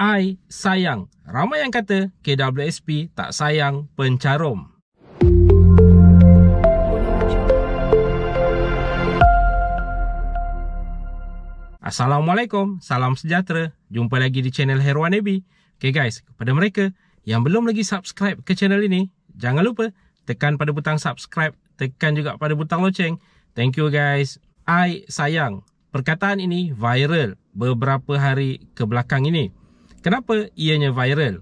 I sayang. Ramai yang kata KWSP tak sayang pencarum. Assalamualaikum, salam sejahtera. Jumpa lagi di channel Herwan Abi. Okay guys, kepada mereka yang belum lagi subscribe ke channel ini, jangan lupa tekan pada butang subscribe, tekan juga pada butang loceng. Thank you guys. I sayang. Perkataan ini viral beberapa hari kebelakang ini. Kenapa ianya viral?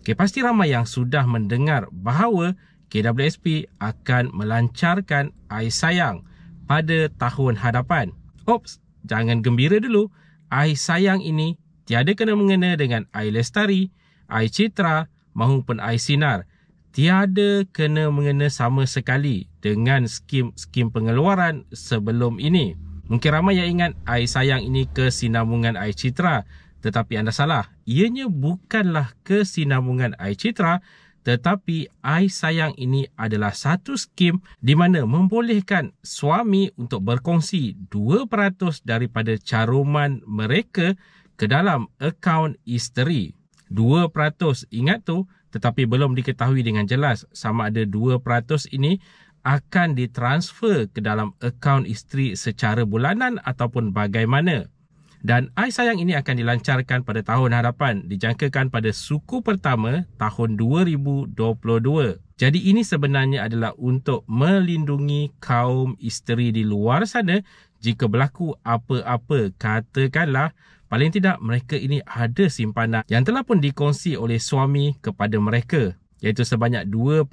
Okay, pasti ramai yang sudah mendengar bahawa KWSP akan melancarkan Ais Sayang pada tahun hadapan. Oops, jangan gembira dulu. Ais Sayang ini tiada kena mengena dengan Air Lestari, Air Citra maupun Air Sinar. Tiada kena mengena sama sekali dengan skim-skim pengeluaran sebelum ini. Mungkin ramai yang ingat Ais Sayang ini kesinambungan Air Citra tetapi anda salah. Ianya bukanlah kesinambungan air citra tetapi Ai Sayang ini adalah satu skim di mana membolehkan suami untuk berkongsi 2% daripada caruman mereka ke dalam akaun isteri. 2% ingat tu tetapi belum diketahui dengan jelas sama ada 2% ini akan ditransfer ke dalam akaun isteri secara bulanan ataupun bagaimana dan Ai Sayang ini akan dilancarkan pada tahun hadapan dijangkakan pada suku pertama tahun 2022. Jadi ini sebenarnya adalah untuk melindungi kaum isteri di luar sana jika berlaku apa-apa katakanlah paling tidak mereka ini ada simpanan yang telah pun dikongsi oleh suami kepada mereka iaitu sebanyak 2%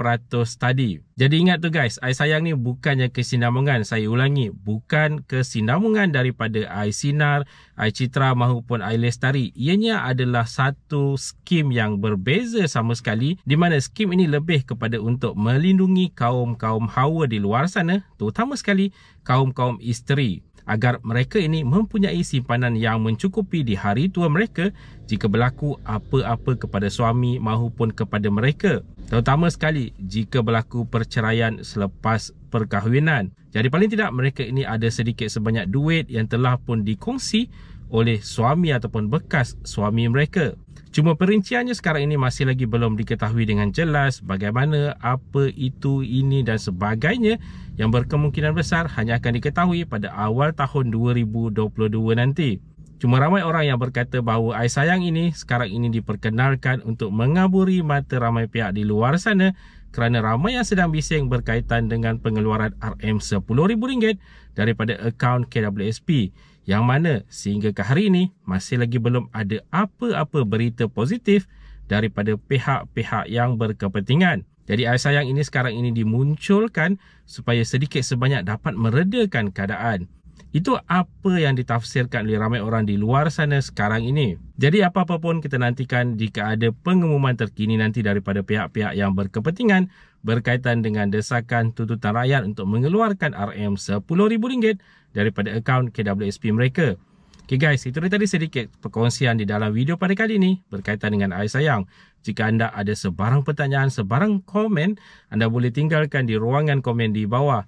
tadi. Jadi ingat tu guys, air sayang ni bukannya kesinambungan. Saya ulangi, bukan kesinambungan daripada air sinar, air citra maupun air lestari. Ianya adalah satu skim yang berbeza sama sekali di mana skim ini lebih kepada untuk melindungi kaum-kaum hawa di luar sana, terutama sekali kaum-kaum isteri agar mereka ini mempunyai simpanan yang mencukupi di hari tua mereka jika berlaku apa-apa kepada suami maupun kepada mereka. Terutama sekali jika berlaku per perceraian selepas perkahwinan. Jadi paling tidak mereka ini ada sedikit sebanyak duit yang telah pun dikongsi oleh suami ataupun bekas suami mereka. Cuma perinciannya sekarang ini masih lagi belum diketahui dengan jelas bagaimana apa itu ini dan sebagainya yang berkemungkinan besar hanya akan diketahui pada awal tahun 2022 nanti. Cuma ramai orang yang berkata bahawa air sayang ini sekarang ini diperkenalkan untuk mengaburi mata ramai pihak di luar sana kerana ramai yang sedang bising berkaitan dengan pengeluaran RM10,000 daripada akaun KWSP yang mana sehingga ke hari ini masih lagi belum ada apa-apa berita positif daripada pihak-pihak yang berkepentingan. Jadi air sayang ini sekarang ini dimunculkan supaya sedikit sebanyak dapat meredakan keadaan. Itu apa yang ditafsirkan oleh ramai orang di luar sana sekarang ini. Jadi apa-apa pun kita nantikan jika ada pengumuman terkini nanti daripada pihak-pihak yang berkepentingan berkaitan dengan desakan tuntutan rakyat untuk mengeluarkan RM10,000 daripada akaun KWSP mereka. Okay guys, itu tadi sedikit perkongsian di dalam video pada kali ini berkaitan dengan air sayang. Jika anda ada sebarang pertanyaan, sebarang komen, anda boleh tinggalkan di ruangan komen di bawah.